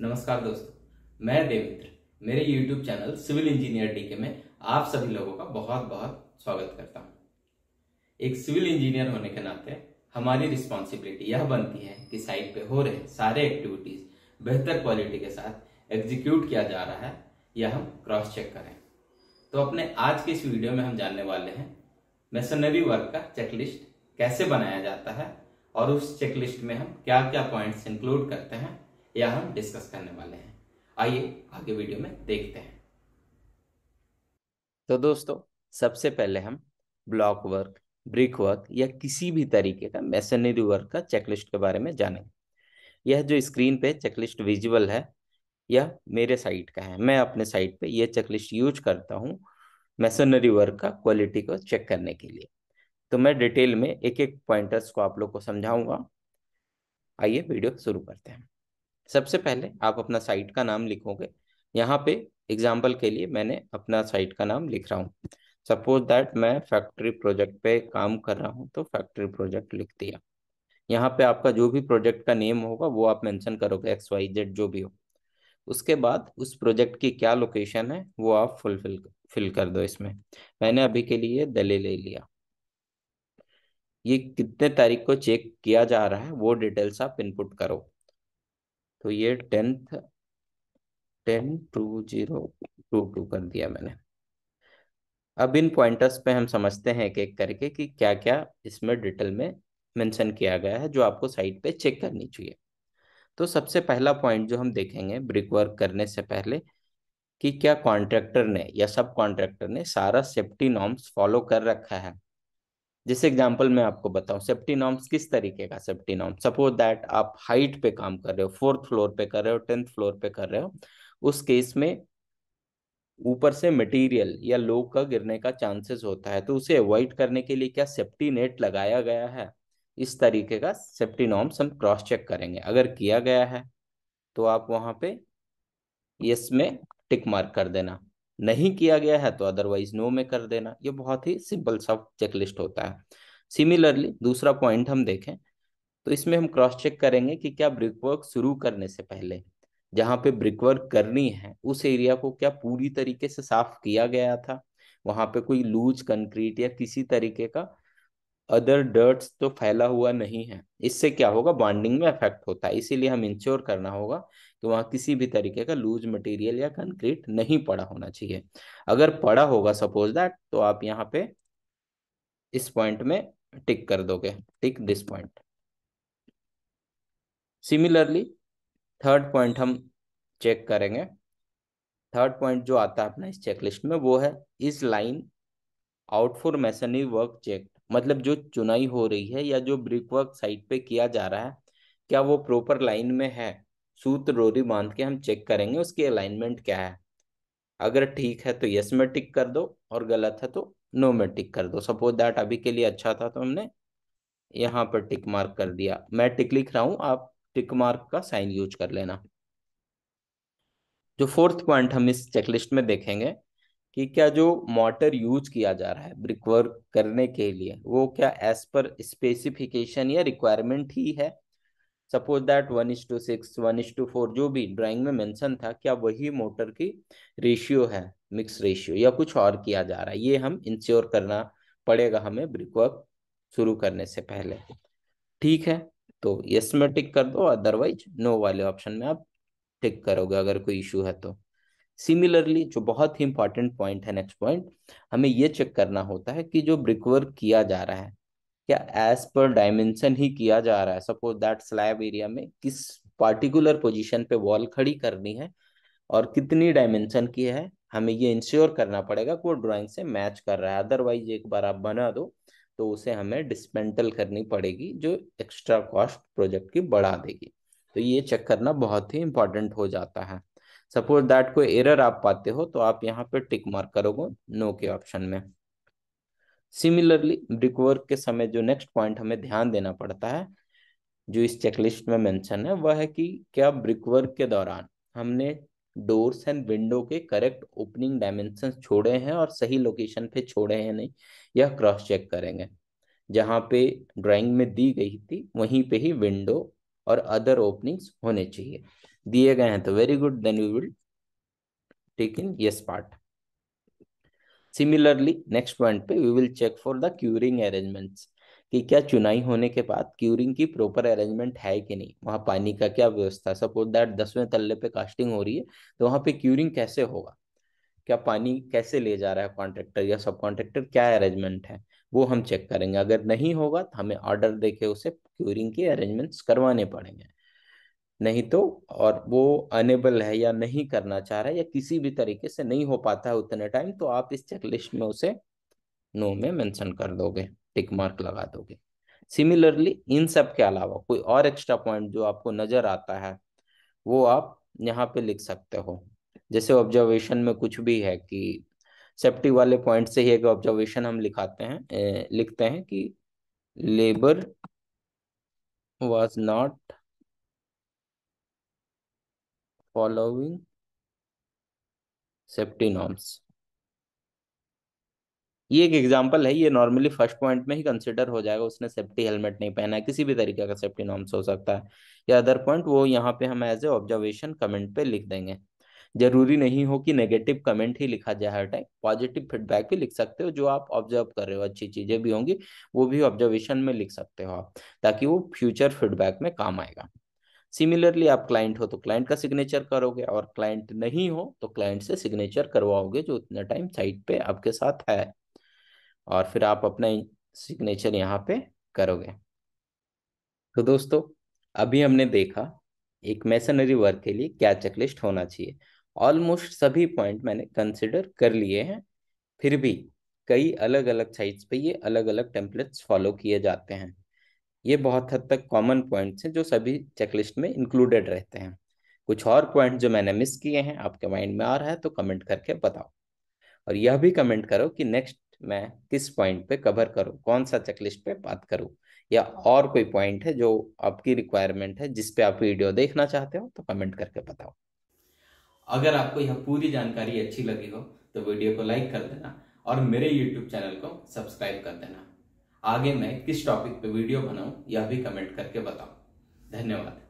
नमस्कार दोस्तों मैं देविंद्र मेरे YouTube channel civil engineer DK में आप सभी लोगों का बहुत बहुत स्वागत करता हूँ एक सिविल इंजीनियर होने के नाते हमारी रिस्पॉन्सिबिलिटी यह बनती है कि साइट पे हो रहे सारे एक्टिविटीज बेहतर क्वालिटी के साथ एग्जीक्यूट किया जा रहा है यह हम क्रॉस चेक करें तो अपने आज के इस वीडियो में हम जानने वाले हैं मेसनरी वर्क का चेकलिस्ट कैसे बनाया जाता है और उस चेकलिस्ट में हम क्या क्या पॉइंट्स इंक्लूड करते हैं या हम डिस्कस करने वाले हैं आइए आगे वीडियो में देखते हैं तो दोस्तों सबसे पहले हम ब्लॉक वर्क ब्रिक वर्क या किसी भी तरीके का मैसनरी वर्क का चेकलिस्ट के बारे में जानेंगे यह जो स्क्रीन पे चेकलिस्ट विजुअल है यह मेरे साइट का है मैं अपने साइट पे यह चेकलिस्ट यूज करता हूँ मैसनरी वर्क का क्वालिटी को चेक करने के लिए तो मैं डिटेल में एक एक पॉइंटर्स को आप लोग को समझाऊंगा आइए वीडियो शुरू करते हैं सबसे पहले आप अपना साइट का नाम लिखोगे यहाँ पे एग्जाम्पल के लिए मैंने अपना साइट का नाम लिख रहा हूँ सपोज दैट मैं फैक्ट्री प्रोजेक्ट पे काम कर रहा हूँ तो फैक्ट्री प्रोजेक्ट लिख दिया यहाँ पे आपका जो भी प्रोजेक्ट का नेम होगा वो आप मेंशन करोगे एक्स वाई जेड जो भी हो उसके बाद उस प्रोजेक्ट की क्या लोकेशन है वो आप फुलफिल फिल कर दो इसमें मैंने अभी के लिए दले ले लिया ये कितने तारीख को चेक किया जा रहा है वो डिटेल्स आप इनपुट करो तो ये tenth ten two zero two two कर दिया मैंने अब इन पॉइंटर्स पे हम समझते हैं एक एक करके कि क्या क्या इसमें डिटेल में मेंशन किया गया है जो आपको साइट पे चेक करनी चाहिए तो सबसे पहला पॉइंट जो हम देखेंगे ब्रिक वर्क करने से पहले कि क्या कॉन्ट्रैक्टर ने या सब कॉन्ट्रैक्टर ने सारा सेफ्टी नॉर्म्स फॉलो कर रखा है जैसे एग्जाम्पल मैं आपको बताऊं सेफ्टी नॉर्म्स किस तरीके का सेफ्टी नॉर्म सपोज दैट आप हाइट पे काम कर रहे हो फोर्थ फ्लोर पे कर रहे हो टेंथ फ्लोर पे कर रहे हो उस केस में ऊपर से मटेरियल या लोग का गिरने का चांसेस होता है तो उसे अवॉइड करने के लिए क्या सेफ्टी नेट लगाया गया है इस तरीके का सेफ्टी नॉर्म्स हम क्रॉस चेक करेंगे अगर किया गया है तो आप वहां पे यस में टिक मार्क कर देना नहीं किया गया है तो अदरवाइज नो में कर देना ये बहुत ही सिंपल सा चेकलिस्ट होता है सिमिलरली दूसरा पॉइंट हम देखें तो इसमें हम क्रॉस चेक करेंगे कि क्या ब्रिकवर्क शुरू करने से पहले जहाँ पे ब्रिकवर्क करनी है उस एरिया को क्या पूरी तरीके से साफ किया गया था वहां पे कोई लूज कंक्रीट या किसी तरीके का अदर डर्ट्स तो फैला हुआ नहीं है इससे क्या होगा बॉन्डिंग में इफेक्ट होता है इसीलिए हम इंश्योर करना होगा कि वहाँ किसी भी तरीके का लूज मटेरियल या कंक्रीट नहीं पड़ा होना चाहिए अगर पड़ा होगा सपोज दैट तो आप यहाँ पे इस पॉइंट में टिक कर दोगे tick this point similarly third point हम चेक करेंगे थर्ड पॉइंट जो आता है अपना इस चेकलिस्ट में वो है इस line out for masonry work check मतलब जो चुनाई हो रही है या जो ब्रिक वर्क साइट पे किया जा रहा है क्या वो प्रॉपर लाइन में है सूत्र रोरी बांध के हम चेक करेंगे उसकी अलाइनमेंट क्या है अगर ठीक है तो यस में टिक कर दो और गलत है तो नो में टिक कर दो सपोज दैट अभी के लिए अच्छा था तो हमने यहाँ पर टिक मार्क कर दिया मैं टिक लिख रहा हूँ आप टिक मार्क का साइन यूज कर लेना जो फोर्थ पॉइंट हम इस चेकलिस्ट में देखेंगे कि क्या जो मोटर यूज किया जा रहा है ब्रिक वर्क करने के लिए वो क्या एज पर स्पेसिफिकेशन या रिक्वायरमेंट ही है suppose that one is to six one is to four जो भी ड्राइंग में मेंशन था क्या वही मोटर की रेशियो है मिक्स रेशियो या कुछ और किया जा रहा है ये हम इंश्योर करना पड़ेगा हमें ब्रिक वर्क शुरू करने से पहले ठीक है तो यस में टिक कर दो अदरवाइज नो वाले ऑप्शन में आप टिक करोगे अगर कोई इशू है तो सिमिलरली जो बहुत ही इंपॉर्टेंट पॉइंट है नेक्स्ट पॉइंट हमें ये चेक करना होता है कि जो ब्रिक वर्क किया जा रहा है क्या एज पर डायमेंशन ही किया जा रहा है सपोज दैट स्लैब एरिया में किस पार्टिकुलर पोजीशन पे वॉल खड़ी करनी है और कितनी डायमेंशन की है हमें ये इंश्योर करना पड़ेगा कि वो ड्राइंग से मैच कर रहा है अदरवाइज एक बार आप बना दो तो उसे हमें डिस्मेंटल करनी पड़ेगी जो एक्स्ट्रा कॉस्ट प्रोजेक्ट की बढ़ा देगी तो ये चेक करना बहुत ही इंपॉर्टेंट हो जाता है सपोज दैट कोई एरर आप पाते हो तो आप यहाँ पे टिक मार्क करोगे नो के ऑप्शन में सिमिलरली ब्रिक वर्क के समय जो नेक्स्ट पॉइंट हमें ध्यान देना पड़ता है जो इस चेकलिस्ट में मेंशन है वह है कि क्या ब्रिक वर्क के दौरान हमने डोर्स एंड विंडो के करेक्ट ओपनिंग डायमेंशन छोड़े हैं और सही लोकेशन पे छोड़े हैं नहीं यह क्रॉस चेक करेंगे जहाँ पे ड्राइंग में दी गई थी वहीं पे ही विंडो और अदर ओपनिंग्स होने चाहिए दिए गए हैं तो very good then we will take in this part similarly next point पे we will check for the curing arrangements कि क्या चुनाई होने के बाद क्यूरिंग की प्रॉपर अरेंजमेंट है कि नहीं वहां पानी का क्या व्यवस्था सपोज दैट दसवें तल्ले पे कास्टिंग हो रही है तो वहां पे क्यूरिंग कैसे होगा क्या पानी कैसे ले जा रहा है कॉन्ट्रेक्टर या सब कॉन्ट्रेक्टर क्या अरेंजमेंट है वो हम चेक करेंगे अगर नहीं होगा तो हमें ऑर्डर देके उसे क्यूरिंग के अरेंजमेंट्स करवाने पड़ेंगे नहीं तो और वो अनेबल है या नहीं करना चाह रहा है या किसी भी तरीके से नहीं हो पाता है उतने टाइम तो आप इस चेकलिस्ट में उसे नो में मेंशन कर दोगे टिक मार्क लगा दोगे सिमिलरली इन सब के अलावा कोई और एक्स्ट्रा पॉइंट जो आपको नजर आता है वो आप यहाँ पे लिख सकते हो जैसे ऑब्जर्वेशन में कुछ भी है कि सेफ्टी वाले पॉइंट से ही एक ऑब्जर्वेशन हम लिखाते हैं ए, लिखते हैं कि labour was not following safety norms ये एक एग्जांपल है ये नॉर्मली फर्स्ट पॉइंट में ही कंसिडर हो जाएगा उसने सेफ्टी हेलमेट नहीं पहना है किसी भी तरीके का सेफ्टी नॉर्म्स हो सकता है या अदर पॉइंट वो यहाँ पे हम एज ए ऑब्जर्वेशन कमेंट पे लिख देंगे जरूरी नहीं हो कि नेगेटिव कमेंट ही लिखा जाए हर टाइम पॉजिटिव फीडबैक भी लिख सकते हो जो आप ऑब्जर्व कर रहे हो अच्छी चीजें भी होंगी वो भी ऑब्जर्वेशन में लिख सकते हो आप ताकि वो फ्यूचर फीडबैक में काम आएगा सिमिलरली आप क्लाइंट हो तो क्लाइंट का सिग्नेचर करोगे और क्लाइंट नहीं हो तो क्लाइंट से सिग्नेचर करवाओगे जो इतना टाइम साइट पे आपके साथ है और फिर आप अपना सिग्नेचर यहाँ पे करोगे तो दोस्तों अभी हमने देखा एक मेसनरी वर्क के लिए क्या चेकलिस्ट होना चाहिए ऑलमोस्ट सभी पॉइंट मैंने कंसिडर कर लिए हैं फिर भी कई अलग अलग साइट्स पे ये अलग अलग टेम्पलेट्स फॉलो किए जाते हैं ये बहुत हद तक कॉमन पॉइंट्स हैं जो सभी चेकलिस्ट में इंक्लूडेड रहते हैं कुछ और पॉइंट जो मैंने मिस किए हैं आपके माइंड में आ रहा है तो कमेंट करके बताओ और यह भी कमेंट करो कि नेक्स्ट मैं किस पॉइंट पे कवर करूँ कौन सा चेकलिस्ट पे बात करूँ या और कोई पॉइंट है जो आपकी रिक्वायरमेंट है जिसपे आप वीडियो देखना चाहते हो तो कमेंट करके बताओ अगर आपको यह पूरी जानकारी अच्छी लगी हो तो वीडियो को लाइक कर देना और मेरे यूट्यूब चैनल को सब्सक्राइब कर देना आगे मैं किस टॉपिक पे वीडियो बनाऊं यह भी कमेंट करके बताऊं धन्यवाद